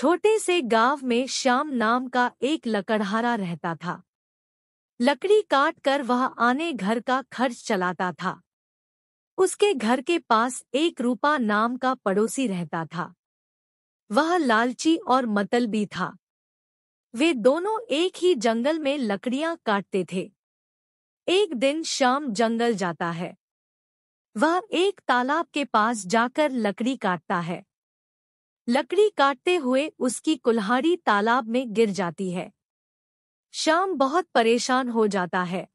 छोटे से गांव में श्याम नाम का एक लकड़हारा रहता था लकड़ी काट कर वह आने घर का खर्च चलाता था उसके घर के पास एक रूपा नाम का पड़ोसी रहता था वह लालची और मतलबी था वे दोनों एक ही जंगल में लकड़ियां काटते थे एक दिन शाम जंगल जाता है वह एक तालाब के पास जाकर लकड़ी काटता है लकड़ी काटते हुए उसकी कुल्हाड़ी तालाब में गिर जाती है श्याम बहुत परेशान हो जाता है